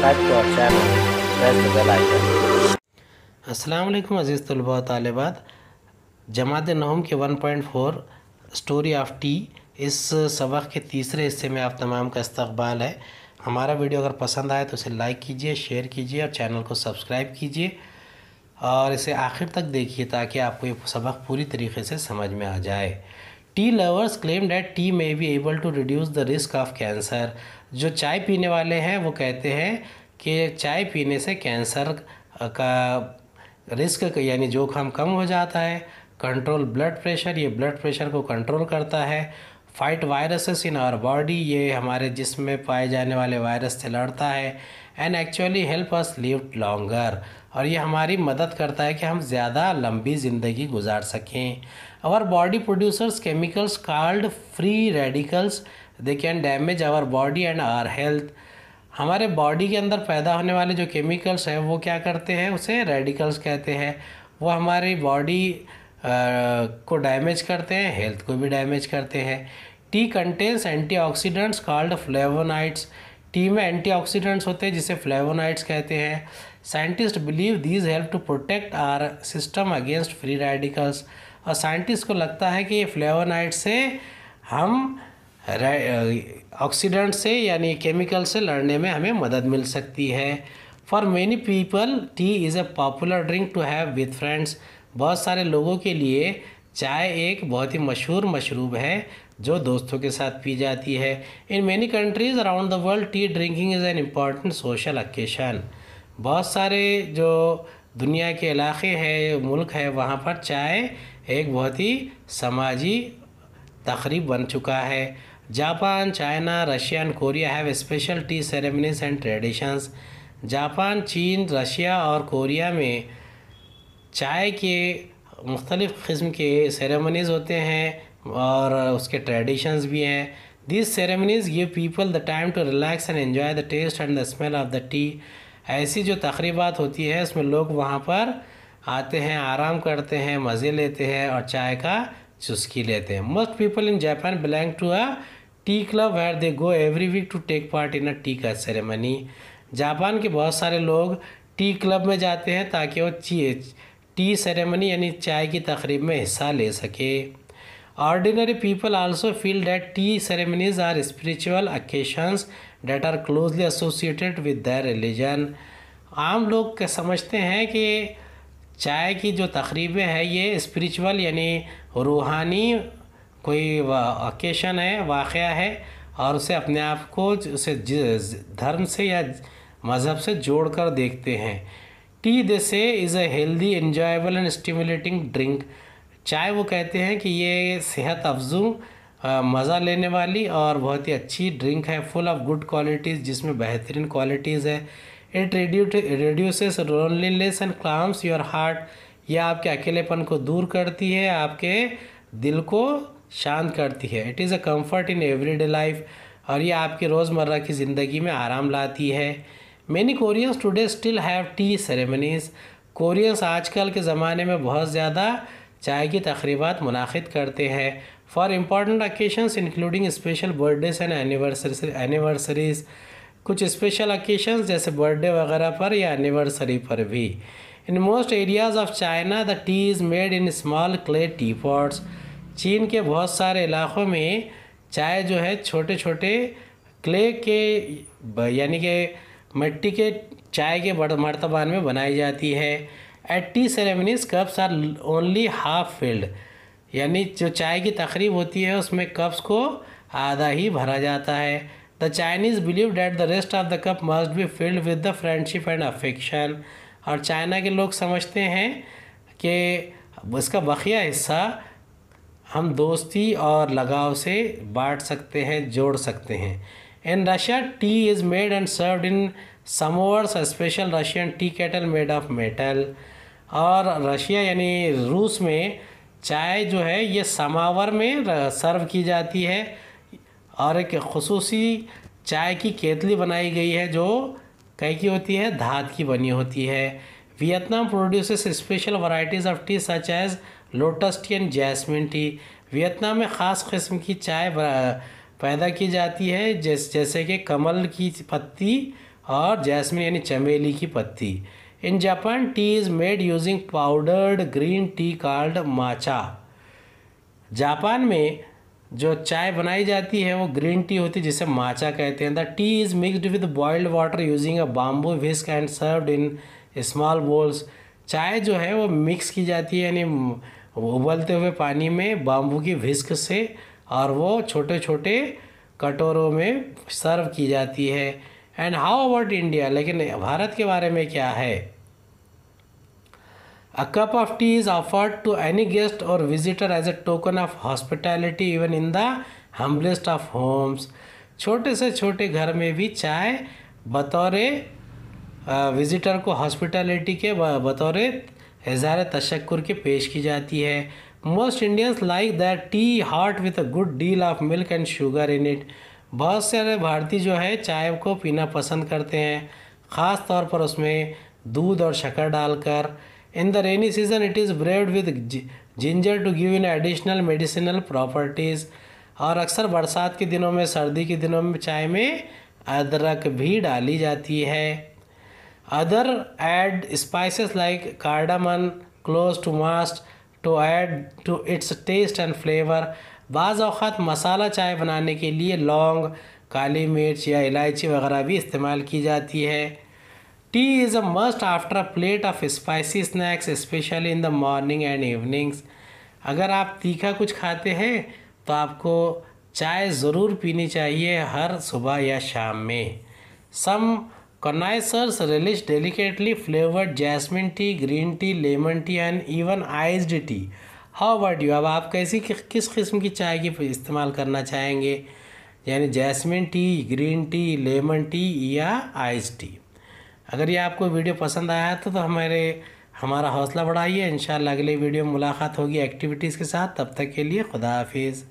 Subscribe to our channel press the bell icon अज़ीज़ तलबा तालिबात जमात नहम के 1.4 स्टोरी ऑफ टी इस सबक के तीसरे हिस्से में आप तमाम का इस्तबाल है हमारा वीडियो अगर पसंद आए तो इसे लाइक कीजिए शेयर कीजिए और चैनल को सब्सक्राइब कीजिए और इसे आखिर तक देखिए ताकि आपको ये सबक पूरी तरीके से समझ में आ जाए tea lovers claim that tea may be able to reduce the risk of cancer जो चाय पीने वाले हैं वो कहते हैं कि चाय पीने से कैंसर का रिस्क यानी जोखम कम हो जाता है कंट्रोल ब्लड प्रेशर ये ब्लड प्रेशर को कंट्रोल करता है fight viruses in our body ये हमारे जिसम में पाए जाने वाले वायरस से लड़ता है and actually help us live longer और ये हमारी मदद करता है कि हम ज़्यादा लंबी ज़िंदगी गुजार सकें our body producers chemicals called free radicals they can damage our body and our health हमारे बॉडी के अंदर पैदा होने वाले जो केमिकल्स हैं वो क्या करते हैं उसे रेडिकल्स कहते हैं वो हमारी बॉडी को डैमेज करते हैं हेल्थ को भी डैमेज करते हैं tea contains antioxidants called flavonoids tea में एंटी होते हैं जिसे फ्लेवोनाइड्स कहते हैं scientist believe these help to protect our system against free radicals और साइंटिस्ट को लगता है कि ये फ्लेवोनाइड से हम ऑक्सीडेंट से यानी केमिकल से लड़ने में हमें मदद मिल सकती है for many people tea is a popular drink to have with friends बहुत सारे लोगों के लिए चाय एक बहुत ही मशहूर मशरूब है जो दोस्तों के साथ पी जाती है in many countries around the world tea drinking is an important social occasion बहुत सारे जो दुनिया के इलाके हैं मुल्क है वहाँ पर चाय एक बहुत ही समाजी तकरीब बन चुका है Japan China Russia and Korea have special tea ceremonies and traditions Japan चीन रशिया और कोरिया में चाय के मुख्तलिफ़ किस्म के सेरेमनीज़ होते हैं और उसके ट्रेडिशंस भी हैं this ceremonies give people the time to relax and enjoy the taste and the smell of the tea ऐसी जो तकरीबा होती है उसमें लोग वहाँ पर आते हैं आराम करते हैं मज़े लेते हैं और चाय का चुस्की लेते हैं most people in Japan belong to a tea club where they go every week to take part in a tea का सेरेमनी जापान के बहुत सारे लोग टी क्लब में जाते हैं ताकि वो टी सेरेमनी यानी चाय की तकरीब में हिस्सा ले सके Ordinary people also feel that tea ceremonies are spiritual occasions that are closely associated with their religion. आम लोग समझते हैं कि चाय की जो तकरीबें हैं ये स्पिरिचुअल यानी रूहानी कोई ओकेशन है वाक़ है और उसे अपने आप को उसे धर्म से या मज़हब से जोड़ कर देखते हैं tea they say is a healthy enjoyable and stimulating drink चाय वो कहते हैं कि ये सेहत अफजू मज़ा लेने वाली और बहुत ही अच्छी ड्रिंक है फुल ऑफ गुड क्वालिटीज़ जिसमें बेहतरीन क्वालिटीज़ है it redu reduces loneliness and calms your heart यह आपके अकेलेपन को दूर करती है आपके दिल को शांत करती है it is a comfort in everyday life और ये आपकी रोज़मर्रा की ज़िंदगी में आराम लाती है many Koreans today still have tea ceremonies Koreans आजकल के ज़माने में बहुत ज़्यादा चाय की तकरीबा मुनद करते हैं for important occasions including special birthdays and anniversaries कुछ स्पेशल ओकेशन जैसे बर्थडे वगैरह पर या एनिवर्सरी पर भी in most areas of China the tea is made in small clay tea pots चीन के बहुत सारे इलाक़ों में चाय जो है छोटे छोटे क्ले के यानी कि मिट्टी के चाय के बड़ मर्तबान में बनाई जाती है at tea ceremonies cups are only half filled यानी जो चाय की तकरीब होती है उसमें कप्स को आधा ही भरा जाता है the Chinese believe that the rest of the cup must be filled with the friendship and affection और चाइना के लोग समझते हैं कि उसका बखिया हिस्सा हम दोस्ती और लगाव से बांट सकते हैं जोड़ सकते हैं In Russia, tea is made and served in samovars special Russian tea kettle made of metal और रशिया यानी रूस में चाय जो है ये समावर में सर्व की जाती है और एक खसूस चाय की केतली बनाई गई है जो कई की होती है धात की बनी होती है Vietnam produces special varieties of tea such as lotus tea and jasmine tea Vietnam में ख़ास किस्म की चाय पैदा की जाती है जैसे जैसे कि कमल की पत्ती और जैस्मिन यानी चमेली की पत्ती in Japan tea is made using powdered green tea called matcha Japan में जो चाय बनाई जाती है वो ग्रीन टी होती है जिसे माचा कहते हैं the tea is mixed with boiled water using a bamboo whisk and served in small bowls चाय जो है वो मिक्स की जाती है यानी उबलते हुए पानी में बाम्बू की विस्क से और वो छोटे छोटे कटोरों में सर्व की जाती है एंड हाउ अबाउट इंडिया लेकिन भारत के बारे में क्या है a cup of tea is offered to any guest और visitor as a token of hospitality even in the humblest of homes छोटे से छोटे घर में भी चाय बतौरे विजिटर को हॉस्पिटैलिटी के बतौरे हज़ार तशक् के पेश की जाती है most Indians like that tea hot with a good deal of milk and sugar in it बहुत सारे भारतीय जो है चाय को पीना पसंद करते हैं ख़ास तौर पर उसमें दूध और शक्कर डालकर in the rainy season it is brewed with ginger to give in additional medicinal properties और अक्सर बरसात के दिनों में सर्दी के दिनों में चाय में अदरक भी डाली जाती है other add spices like cardamom cloves to mustard add to its taste and flavour बाज़ अवत मसाला चाय बनाने के लिए लौंग काली मिर्च या इलायची वगैरह भी इस्तेमाल की जाती है tea is a must after a plate of spicy snacks especially in the morning and evenings अगर आप तीखा कुछ खाते हैं तो आपको चाय ज़रूर पीनी चाहिए हर सुबह या शाम में some sirs relish delicately flavoured jasmine tea green tea lemon tea and even iced tea how would you अब आप कैसी किस किस्म की चाय की इस्तेमाल करना चाहेंगे यानी jasmine tea green tea lemon tea या आइस टी अगर ये आपको वीडियो पसंद आया तो, तो हमारे हमारा हौसला बढ़ाइए इन अगले वीडियो में मुलाकात होगी एक्टिविटीज़ के साथ तब तक के लिए खुदा हाफिज़